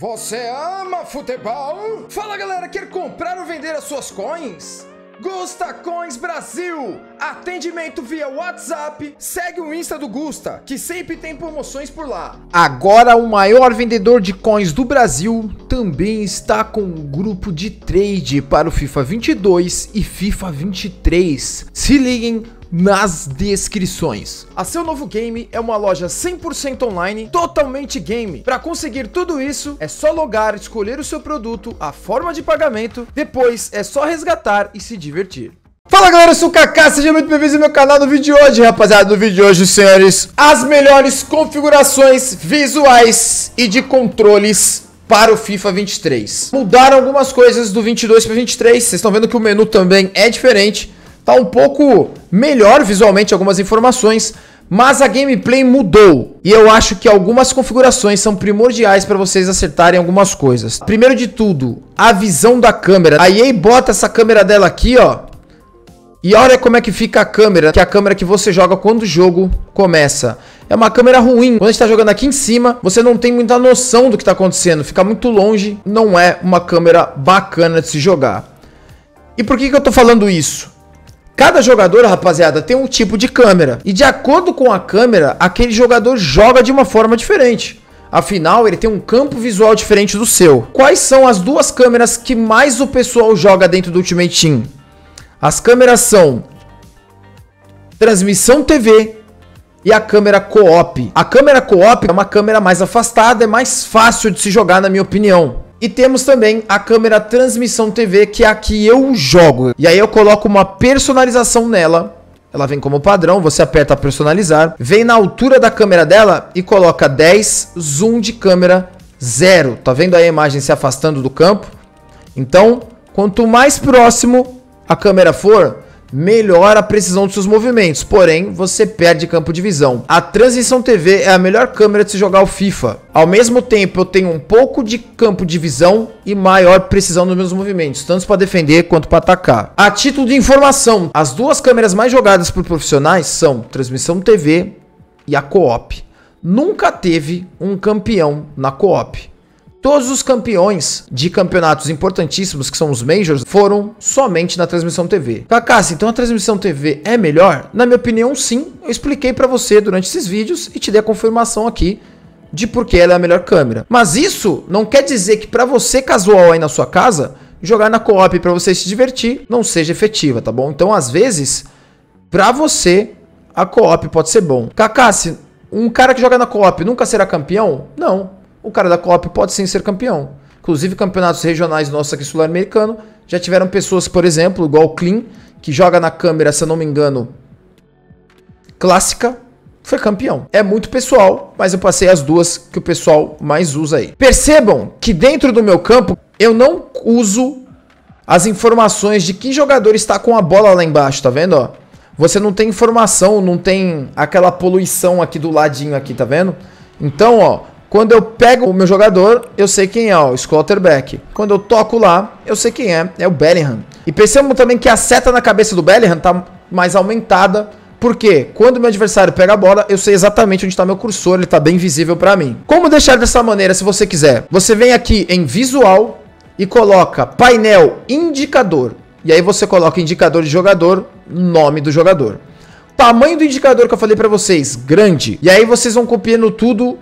Você ama futebol? Fala galera, quer comprar ou vender as suas coins? Gusta Coins Brasil! Atendimento via WhatsApp. Segue o Insta do Gusta, que sempre tem promoções por lá. Agora, o maior vendedor de coins do Brasil também está com um grupo de trade para o FIFA 22 e FIFA 23. Se liguem nas descrições. A Seu Novo Game é uma loja 100% online, totalmente game. Para conseguir tudo isso, é só logar, escolher o seu produto, a forma de pagamento, depois é só resgatar e se divertir. Fala galera, eu sou o Kaká, seja muito bem vindo ao meu canal no vídeo de hoje, rapaziada, no vídeo de hoje, senhores, as melhores configurações visuais e de controles para o FIFA 23. Mudaram algumas coisas do 22 para 23, vocês estão vendo que o menu também é diferente, tá um pouco melhor visualmente algumas informações, mas a gameplay mudou e eu acho que algumas configurações são primordiais para vocês acertarem algumas coisas. Primeiro de tudo, a visão da câmera. A EA bota essa câmera dela aqui, ó, e olha como é que fica a câmera, que é a câmera que você joga quando o jogo começa. É uma câmera ruim. Quando está jogando aqui em cima, você não tem muita noção do que está acontecendo. Fica muito longe, não é uma câmera bacana de se jogar. E por que, que eu estou falando isso? Cada jogador, rapaziada, tem um tipo de câmera. E de acordo com a câmera, aquele jogador joga de uma forma diferente. Afinal, ele tem um campo visual diferente do seu. Quais são as duas câmeras que mais o pessoal joga dentro do Ultimate Team? As câmeras são transmissão TV e a câmera co-op. A câmera co-op é uma câmera mais afastada, é mais fácil de se jogar, na minha opinião. E temos também a câmera transmissão TV, que é a que eu jogo. E aí eu coloco uma personalização nela. Ela vem como padrão, você aperta personalizar. Vem na altura da câmera dela e coloca 10, zoom de câmera 0. Tá vendo aí a imagem se afastando do campo? Então, quanto mais próximo a câmera for, melhora a precisão dos seus movimentos, porém você perde campo de visão. A transição TV é a melhor câmera de se jogar o FIFA. Ao mesmo tempo, eu tenho um pouco de campo de visão e maior precisão nos meus movimentos, tanto para defender quanto para atacar. A título de informação, as duas câmeras mais jogadas por profissionais são transmissão TV e a coop. Nunca teve um campeão na coop. Todos os campeões de campeonatos importantíssimos, que são os Majors, foram somente na transmissão TV. Cacassi, então a transmissão TV é melhor? Na minha opinião, sim. Eu expliquei para você durante esses vídeos e te dei a confirmação aqui de por que ela é a melhor câmera. Mas isso não quer dizer que para você casual aí na sua casa, jogar na co-op para você se divertir não seja efetiva, tá bom? Então, às vezes, para você a co-op pode ser bom. Cacassi, um cara que joga na co-op nunca será campeão? Não o cara da Copa pode sim ser campeão. Inclusive, campeonatos regionais nossos aqui sul-americano já tiveram pessoas, por exemplo, igual o Clean, que joga na câmera, se eu não me engano, clássica, foi campeão. É muito pessoal, mas eu passei as duas que o pessoal mais usa aí. Percebam que dentro do meu campo eu não uso as informações de que jogador está com a bola lá embaixo, tá vendo? Ó? Você não tem informação, não tem aquela poluição aqui do ladinho aqui, tá vendo? Então, ó, quando eu pego o meu jogador, eu sei quem é, ó, o quarterback. Quando eu toco lá, eu sei quem é, é o Bellingham. E pensamos também que a seta na cabeça do Bellingham tá mais aumentada, porque quando meu adversário pega a bola, eu sei exatamente onde está meu cursor, ele está bem visível para mim. Como deixar dessa maneira, se você quiser? Você vem aqui em visual e coloca painel indicador. E aí você coloca indicador de jogador, nome do jogador. Tamanho do indicador que eu falei para vocês, grande. E aí vocês vão copiando tudo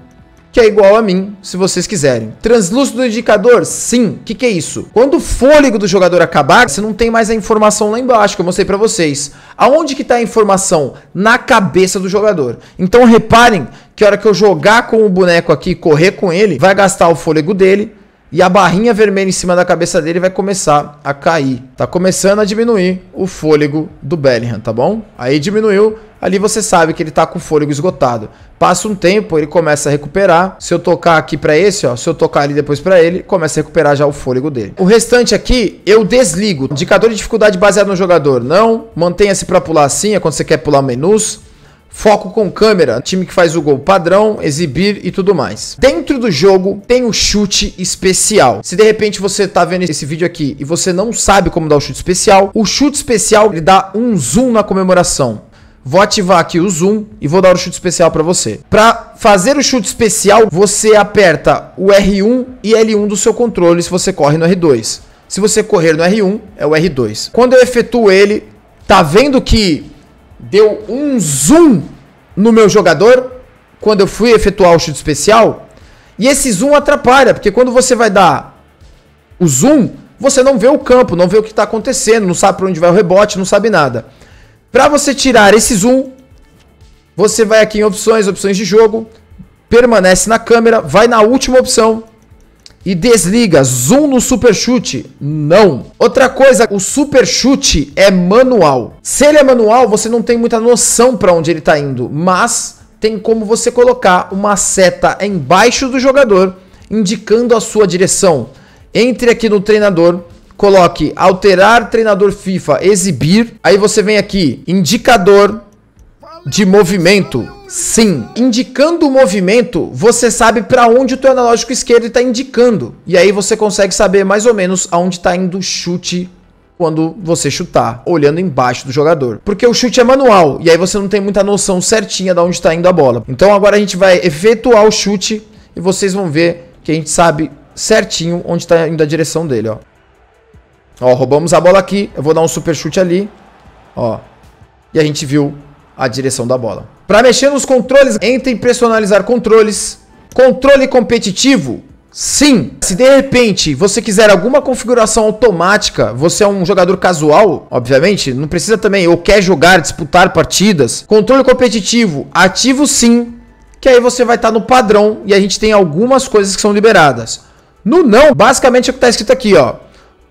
que é igual a mim, se vocês quiserem. Translúcido indicador? Sim. O que, que é isso? Quando o fôlego do jogador acabar, você não tem mais a informação lá embaixo, que eu mostrei para vocês. Aonde que tá a informação? Na cabeça do jogador. Então reparem que a hora que eu jogar com o boneco aqui, correr com ele, vai gastar o fôlego dele, e a barrinha vermelha em cima da cabeça dele vai começar a cair. Tá começando a diminuir o fôlego do Bellingham, tá bom? Aí diminuiu, ali você sabe que ele tá com o fôlego esgotado. Passa um tempo, ele começa a recuperar. Se eu tocar aqui para esse, ó, se eu tocar ali depois para ele, começa a recuperar já o fôlego dele. O restante aqui, eu desligo. Indicador de dificuldade baseado no jogador, não. Mantenha-se para pular assim, é quando você quer pular menus. Foco com câmera, time que faz o gol padrão, exibir e tudo mais. Dentro do jogo tem o chute especial. Se de repente você tá vendo esse vídeo aqui e você não sabe como dar o chute especial, o chute especial ele dá um zoom na comemoração. Vou ativar aqui o zoom e vou dar o chute especial para você. Para fazer o chute especial, você aperta o R1 e L1 do seu controle se você corre no R2. Se você correr no R1, é o R2. Quando eu efetuo ele, tá vendo que deu um zoom no meu jogador quando eu fui efetuar o chute especial. E esse zoom atrapalha, porque quando você vai dar o zoom, você não vê o campo, não vê o que está acontecendo, não sabe para onde vai o rebote, não sabe nada. Para você tirar esse zoom, você vai aqui em opções, opções de jogo, permanece na câmera, vai na última opção, e desliga. Zoom no super chute? Não. Outra coisa, o super chute é manual. Se ele é manual, você não tem muita noção para onde ele está indo, mas tem como você colocar uma seta embaixo do jogador indicando a sua direção. Entre aqui no treinador, coloque alterar treinador FIFA, exibir. Aí você vem aqui, indicador de movimento. Sim, indicando o movimento, você sabe para onde o teu analógico esquerdo está indicando. E aí você consegue saber mais ou menos aonde está indo o chute quando você chutar, olhando embaixo do jogador. Porque o chute é manual, e aí você não tem muita noção certinha de onde está indo a bola. Então agora a gente vai efetuar o chute e vocês vão ver que a gente sabe certinho onde está indo a direção dele, ó. Ó, roubamos a bola aqui, eu vou dar um super chute ali, ó. E a gente viu a direção da bola. Para mexer nos controles, entre em personalizar controles. Controle competitivo, Sim, se de repente você quiser alguma configuração automática, você é um jogador casual, obviamente, não precisa também, ou quer jogar, disputar partidas. Controle competitivo, ativo sim, que aí você vai estar tá no padrão e a gente tem algumas coisas que são liberadas. No não, basicamente é o que está escrito aqui, ó.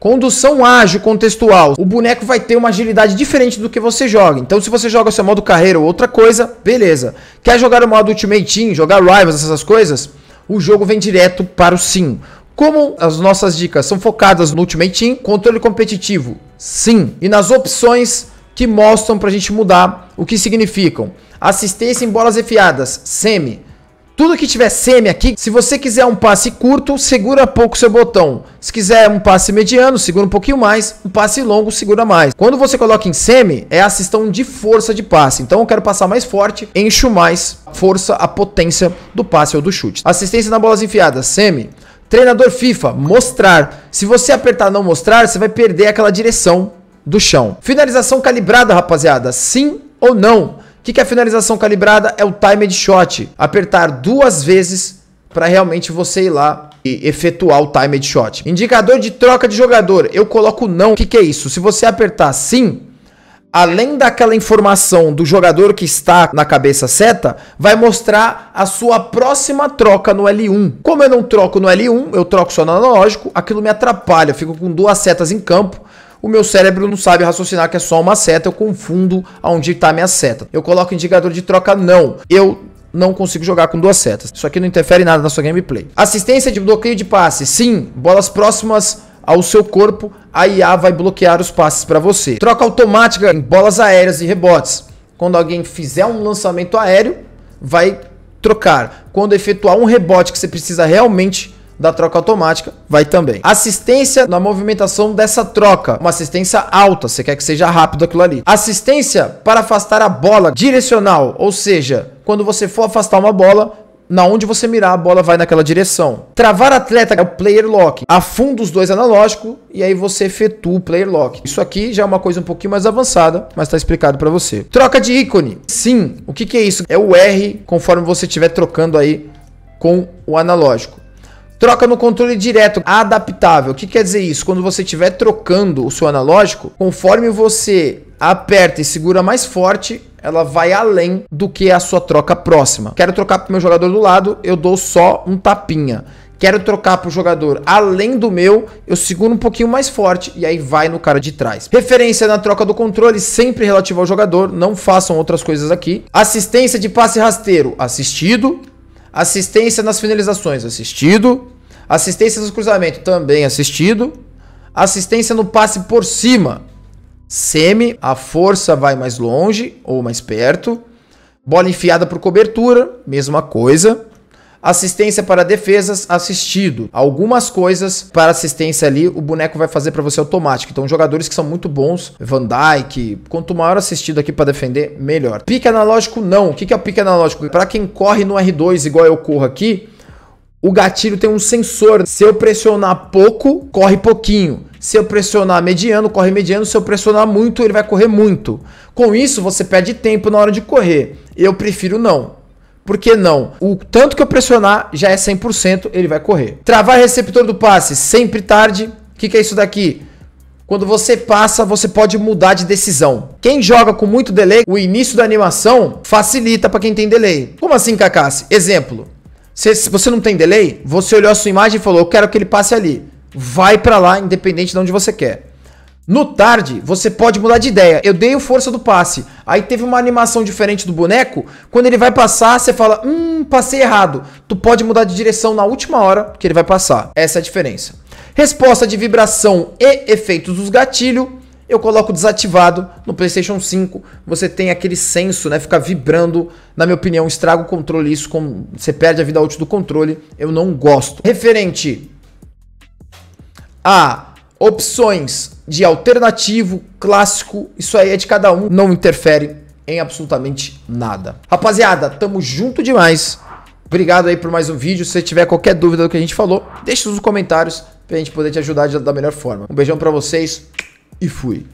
Condução ágil, contextual. O boneco vai ter uma agilidade diferente do que você joga. Então, se você joga seu modo carreira ou outra coisa, beleza. Quer jogar o modo Ultimate Team, jogar Rivals, essas coisas? O jogo vem direto para o sim. Como as nossas dicas são focadas no Ultimate Team, controle competitivo, sim. E nas opções que mostram para a gente mudar o que significam. Assistência em bolas enfiadas, semi. Tudo que tiver semi aqui, se você quiser um passe curto, segura pouco seu botão. Se quiser um passe mediano, segura um pouquinho mais. Um passe longo, segura mais. Quando você coloca em semi, é a assistão de força de passe. Então eu quero passar mais forte, encho mais força, a potência do passe ou do chute. Assistência na bolas enfiadas, semi. Treinador FIFA, mostrar. Se você apertar não mostrar, você vai perder aquela direção do chão. Finalização calibrada, rapaziada. Sim ou não? que, que é a finalização calibrada? É o timed shot. Apertar duas vezes para realmente você ir lá e efetuar o timed shot. Indicador de troca de jogador. Eu coloco não. O que, que é isso? Se você apertar sim, além daquela informação do jogador que está na cabeça seta, vai mostrar a sua próxima troca no L1. Como eu não troco no L1, eu troco só no analógico, aquilo me atrapalha, eu fico com duas setas em campo o meu cérebro não sabe raciocinar que é só uma seta, eu confundo aonde está a minha seta. Eu coloco indicador de troca não. Eu não consigo jogar com duas setas. Isso aqui não interfere nada na sua gameplay. Assistência de bloqueio de passe. Sim, bolas próximas ao seu corpo, a IA vai bloquear os passes para você. Troca automática em bolas aéreas e rebotes. Quando alguém fizer um lançamento aéreo, vai trocar. Quando efetuar um rebote que você precisa realmente da troca automática vai também. Assistência na movimentação dessa troca, uma assistência alta, você quer que seja rápido aquilo ali. Assistência para afastar a bola direcional, ou seja, quando você for afastar uma bola, na onde você mirar, a bola vai naquela direção. Travar atleta é o player lock. Afunda os dois analógicos e aí você efetua o player lock. Isso aqui já é uma coisa um pouquinho mais avançada, mas está explicado para você. Troca de ícone. Sim, o que, que é isso? É o R conforme você estiver trocando aí com o analógico. Troca no controle direto, adaptável. O que quer dizer isso? Quando você estiver trocando o seu analógico, conforme você aperta e segura mais forte, ela vai além do que a sua troca próxima. Quero trocar para o meu jogador do lado, eu dou só um tapinha. Quero trocar para o jogador além do meu, eu seguro um pouquinho mais forte e aí vai no cara de trás. Referência na troca do controle sempre relativa ao jogador, não façam outras coisas aqui. Assistência de passe rasteiro, assistido, Assistência nas finalizações, assistido. Assistência nos cruzamentos, também assistido. Assistência no passe por cima, semi. A força vai mais longe ou mais perto. Bola enfiada por cobertura, mesma coisa assistência para defesas, assistido. Algumas coisas para assistência ali, o boneco vai fazer para você automático. Então, jogadores que são muito bons, Van dyke quanto maior assistido aqui para defender, melhor. Pique analógico, não. O que é o pique analógico? Para quem corre no R2, igual eu corro aqui, o gatilho tem um sensor. Se eu pressionar pouco, corre pouquinho. Se eu pressionar mediano, corre mediano. Se eu pressionar muito, ele vai correr muito. Com isso, você perde tempo na hora de correr. Eu prefiro não. Por que não? O tanto que eu pressionar já é 100%, ele vai correr. Travar receptor do passe, sempre tarde. O que, que é isso daqui? Quando você passa, você pode mudar de decisão. Quem joga com muito delay, o início da animação facilita para quem tem delay. Como assim, Kakassi? Exemplo. Se, se você não tem delay, você olhou a sua imagem e falou, eu quero que ele passe ali. Vai para lá, independente de onde você quer. No tarde, você pode mudar de ideia. Eu dei o força do passe. Aí teve uma animação diferente do boneco. Quando ele vai passar, você fala: Hum, passei errado. Tu pode mudar de direção na última hora que ele vai passar. Essa é a diferença. Resposta de vibração e efeitos dos gatilhos. Eu coloco desativado no PlayStation 5. Você tem aquele senso, né? Fica vibrando. Na minha opinião, estraga o controle. Isso com... você perde a vida útil do controle. Eu não gosto. Referente a Opções de alternativo, clássico, isso aí é de cada um, não interfere em absolutamente nada. Rapaziada, tamo junto demais. Obrigado aí por mais um vídeo. Se tiver qualquer dúvida do que a gente falou, deixa nos comentários pra gente poder te ajudar da melhor forma. Um beijão para vocês e fui.